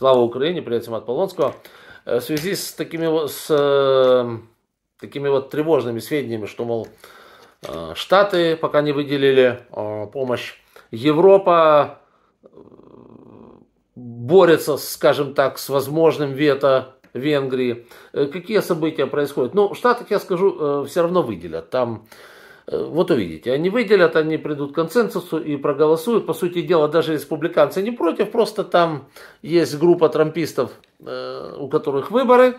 Слава Украине, привет всем от Полонского. Э, в связи с такими, с, эм, такими вот тревожными сведениями, что, мол, э, Штаты пока не выделили э, помощь, Европа борется, скажем так, с возможным вето Венгрии. Какие события происходят? Ну, Штаты, я скажу, все равно выделят. Там Э, вот увидите, они выделят, они придут к консенсусу и проголосуют. По сути дела, даже республиканцы не против, просто там есть группа трампистов, э, у которых выборы.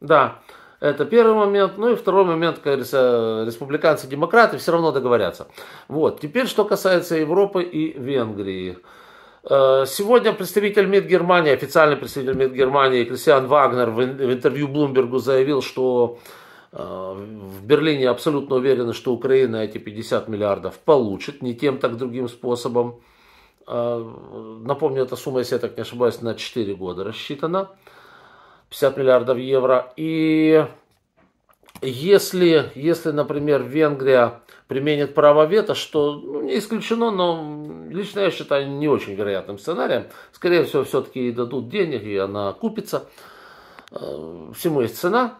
Да, это первый момент. Ну и второй момент, как говорится, республиканцы, демократы все равно договорятся. Вот, теперь что касается Европы и Венгрии. Э, сегодня представитель МИД Германии, официальный представитель МИД Германии Кристиан Вагнер в интервью Блумбергу заявил, что в Берлине абсолютно уверены, что Украина эти 50 миллиардов получит, не тем, так другим способом. А, напомню, эта сумма, если я так не ошибаюсь, на 4 года рассчитана. 50 миллиардов евро. И если, если например, Венгрия применит право вето, что ну, не исключено, но лично я считаю не очень вероятным сценарием. Скорее всего, все-таки ей дадут денег, и она купится. А, всему есть цена.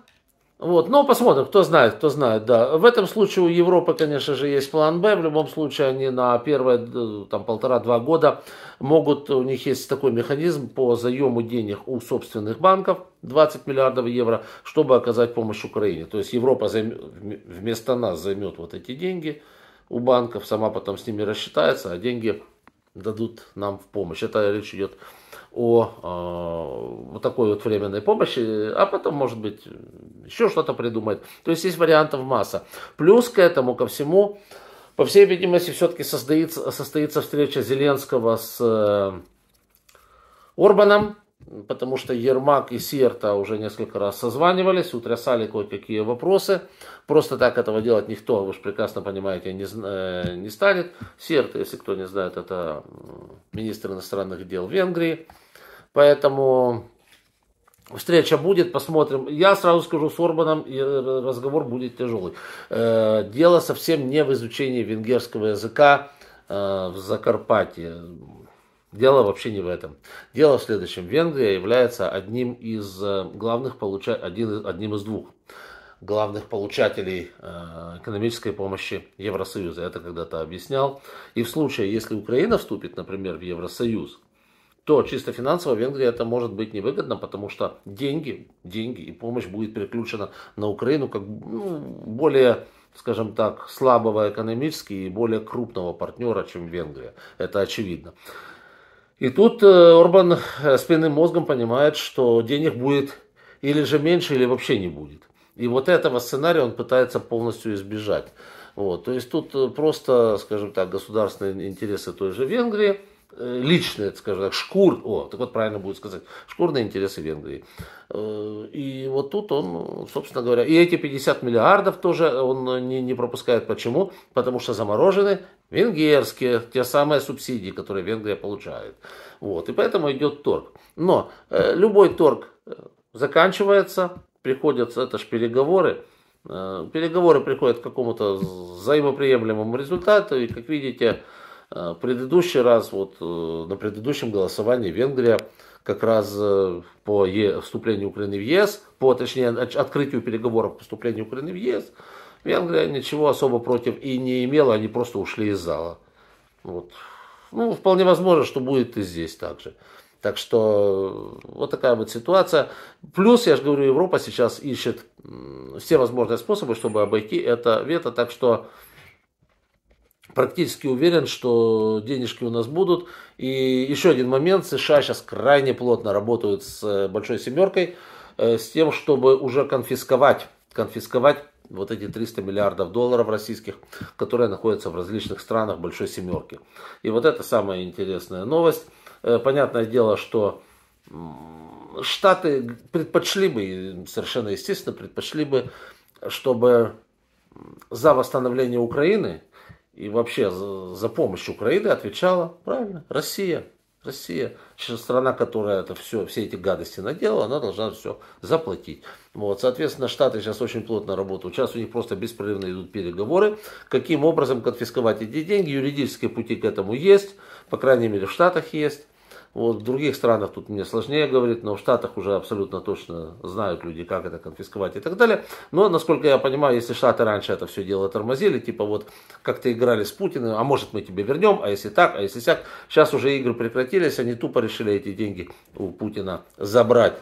Вот, но посмотрим, кто знает, кто знает, да. В этом случае у Европы, конечно же, есть план Б. В любом случае, они на первые э, там, полтора-два года могут, у них есть такой механизм по заему денег у собственных банков, 20 миллиардов евро, чтобы оказать помощь Украине. То есть Европа займ... вместо нас займет вот эти деньги у банков, сама потом с ними рассчитается, а деньги дадут нам в помощь. Это речь идет о э, вот такой вот временной помощи, а потом, может быть, еще что-то придумает. То есть есть вариантов масса. Плюс к этому, ко всему, по всей видимости, все-таки состоится, состоится встреча Зеленского с э, Орбаном потому что Ермак и Серта уже несколько раз созванивались, утрясали кое-какие вопросы. Просто так этого делать никто, вы же прекрасно понимаете, не, э, не станет. Серта, если кто не знает, это министр иностранных дел Венгрии. Поэтому встреча будет, посмотрим. Я сразу скажу, с Орбаном разговор будет тяжелый. Э, дело совсем не в изучении венгерского языка э, в Закарпатье Дело вообще не в этом. Дело в следующем. Венгрия является одним из э, главных получа... один, одним из двух главных получателей э, экономической помощи Евросоюза. Я это когда-то объяснял. И в случае, если Украина вступит, например, в Евросоюз, то чисто финансово Венгрии это может быть невыгодно, потому что деньги, деньги и помощь будет переключена на Украину как ну, более скажем так, слабого экономически и более крупного партнера, чем Венгрия. Это очевидно. И тут э, Орбан э, спинным мозгом понимает, что денег будет или же меньше, или вообще не будет. И вот этого сценария он пытается полностью избежать. Вот. То есть тут э, просто, скажем так, государственные интересы той же Венгрии – Э, личные, скажем так, шкур, о, так вот правильно будет сказать, шкурные интересы Венгрии. Э, и вот тут он, собственно говоря, и эти 50 миллиардов тоже он не, не пропускает. Почему? Потому что заморожены венгерские, те самые субсидии, которые Венгрия получает. Вот, и поэтому идет торг. Но э, любой торг заканчивается, приходятся это же переговоры, переговоры приходят к какому-то взаимоприемлемому результату, и, как видите, Э, в предыдущий раз, вот э, на предыдущем голосовании Венгрия как раз э, по вступлению Украины в ЕС, по точнее открытию переговоров по вступлению Украины в ЕС, Венгрия ничего особо против и не имела, они просто ушли из зала. Вот. Ну, вполне возможно, что будет и здесь также. Так что вот такая вот ситуация. Плюс, я же говорю, Европа сейчас ищет все возможные способы, чтобы обойти это вето. Так что практически уверен, что денежки у нас будут. И еще один момент, США сейчас крайне плотно работают с э, Большой Семеркой, э, с тем, чтобы уже конфисковать, конфисковать вот эти 300 миллиардов долларов российских, которые находятся в различных странах Большой Семерки. И вот это самая интересная новость. Э, понятное дело, что Штаты предпочли бы, совершенно естественно, предпочли бы, чтобы за восстановление Украины и вообще за, за помощь Украины отвечала, правильно, Россия. Россия, страна, которая это все, все эти гадости наделала, она должна все заплатить. Вот, соответственно, Штаты сейчас очень плотно работают. Сейчас у них просто беспрерывно идут переговоры, каким образом конфисковать эти деньги. Юридические пути к этому есть, по крайней мере в Штатах есть. Вот, в других странах тут мне сложнее говорить, но в Штатах уже абсолютно точно знают люди, как это конфисковать и так далее. Но, насколько я понимаю, если Штаты раньше это все дело тормозили, типа вот как-то играли с Путиным, а может мы тебе вернем, а если так, а если сяк. Сейчас уже игры прекратились, они тупо решили эти деньги у Путина забрать.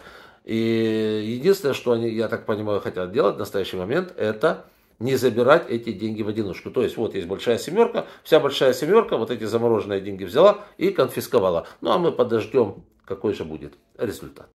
И единственное, что они, я так понимаю, хотят делать в настоящий момент, это не забирать эти деньги в одиночку. То есть вот есть большая семерка, вся большая семерка вот эти замороженные деньги взяла и конфисковала. Ну а мы подождем, какой же будет результат.